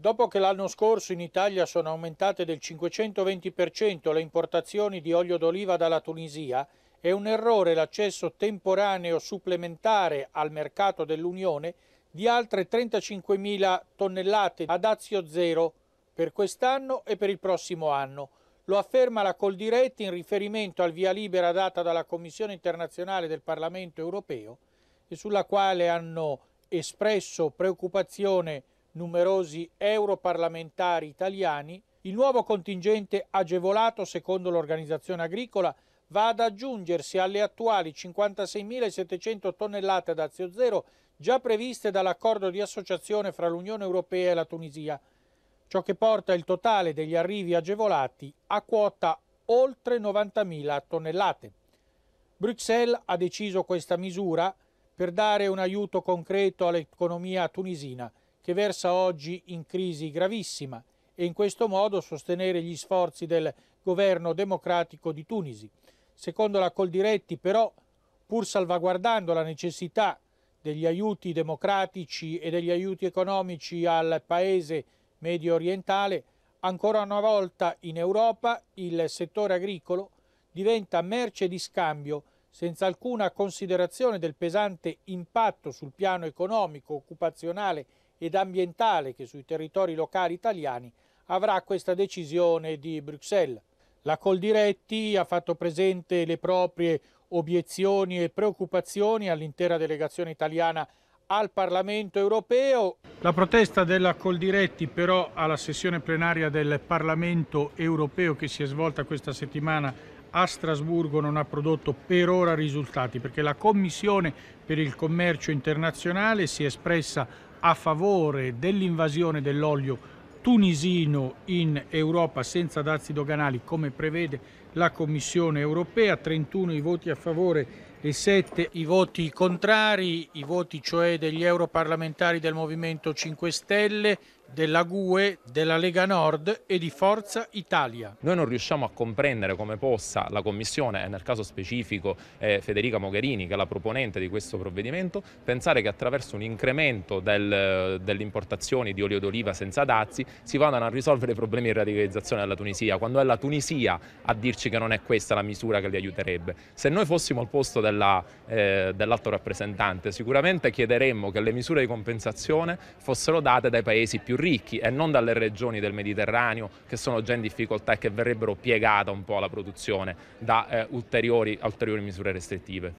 Dopo che l'anno scorso in Italia sono aumentate del 520% le importazioni di olio d'oliva dalla Tunisia, è un errore l'accesso temporaneo supplementare al mercato dell'Unione di altre 35.000 tonnellate a dazio zero per quest'anno e per il prossimo anno. Lo afferma la Coldiretti in riferimento al via libera data dalla Commissione internazionale del Parlamento europeo e sulla quale hanno espresso preoccupazione numerosi europarlamentari italiani, il nuovo contingente agevolato secondo l'organizzazione agricola va ad aggiungersi alle attuali 56.700 tonnellate ad azio zero già previste dall'accordo di associazione fra l'Unione Europea e la Tunisia, ciò che porta il totale degli arrivi agevolati a quota oltre 90.000 tonnellate. Bruxelles ha deciso questa misura per dare un aiuto concreto all'economia tunisina che versa oggi in crisi gravissima e in questo modo sostenere gli sforzi del governo democratico di Tunisi. Secondo la Coldiretti però, pur salvaguardando la necessità degli aiuti democratici e degli aiuti economici al paese medio orientale, ancora una volta in Europa il settore agricolo diventa merce di scambio senza alcuna considerazione del pesante impatto sul piano economico, occupazionale ed ambientale che sui territori locali italiani avrà questa decisione di Bruxelles. La Coldiretti ha fatto presente le proprie obiezioni e preoccupazioni all'intera delegazione italiana al Parlamento europeo. La protesta della Coldiretti però alla sessione plenaria del Parlamento europeo che si è svolta questa settimana a Strasburgo non ha prodotto per ora risultati perché la Commissione per il commercio internazionale si è espressa a favore dell'invasione dell'olio tunisino in Europa senza dazi doganali come prevede la Commissione europea, 31 i voti a favore e 7 i voti contrari, i voti cioè degli europarlamentari del Movimento 5 Stelle, della GUE, della Lega Nord e di Forza Italia. Noi non riusciamo a comprendere come possa la Commissione, e nel caso specifico eh, Federica Mogherini, che è la proponente di questo provvedimento, pensare che attraverso un incremento del, delle importazioni di olio d'oliva senza dazi si vadano a risolvere i problemi di radicalizzazione della Tunisia, quando è la Tunisia a dirci dirci che non è questa la misura che li aiuterebbe. Se noi fossimo al posto eh, dell'alto eh, dell rappresentante sicuramente chiederemmo che le misure di compensazione fossero date dai paesi più ricchi e non dalle regioni del Mediterraneo che sono già in difficoltà e che verrebbero piegate un po' alla produzione da eh, ulteriori, ulteriori misure restrittive.